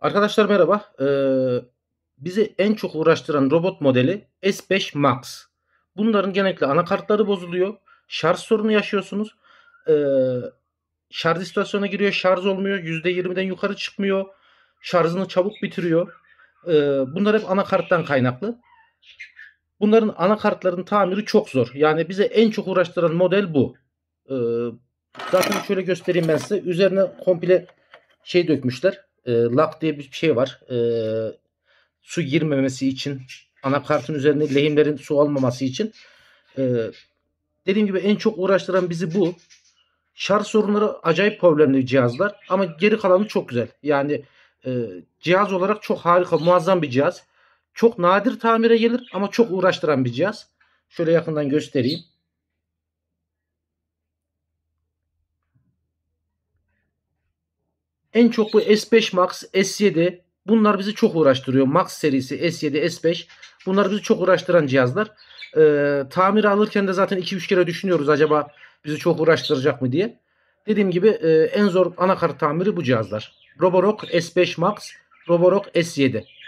Arkadaşlar merhaba. Ee, bizi en çok uğraştıran robot modeli S5 Max. Bunların genellikle anakartları bozuluyor. Şarj sorunu yaşıyorsunuz. Ee, şarj istasyonuna giriyor şarj olmuyor. %20'den yukarı çıkmıyor. Şarjını çabuk bitiriyor. Ee, bunlar hep anakarttan kaynaklı. Bunların anakartların tamiri çok zor. Yani bize en çok uğraştıran model bu. Ee, zaten şöyle göstereyim ben size. Üzerine komple şey dökmüşler e, lock diye bir şey var. E, su girmemesi için anakartın üzerinde lehimlerin su almaması için e, dediğim gibi en çok uğraştıran bizi bu. Şarj sorunları acayip problemli cihazlar ama geri kalanı çok güzel. Yani e, cihaz olarak çok harika, muazzam bir cihaz. Çok nadir tamire gelir ama çok uğraştıran bir cihaz. Şöyle yakından göstereyim. En çok bu S5 Max, S7 bunlar bizi çok uğraştırıyor. Max serisi S7, S5 bunlar bizi çok uğraştıran cihazlar. Ee, tamir alırken de zaten 2-3 kere düşünüyoruz acaba bizi çok uğraştıracak mı diye. Dediğim gibi e, en zor anakart tamiri bu cihazlar. Roborock S5 Max, Roborock S7.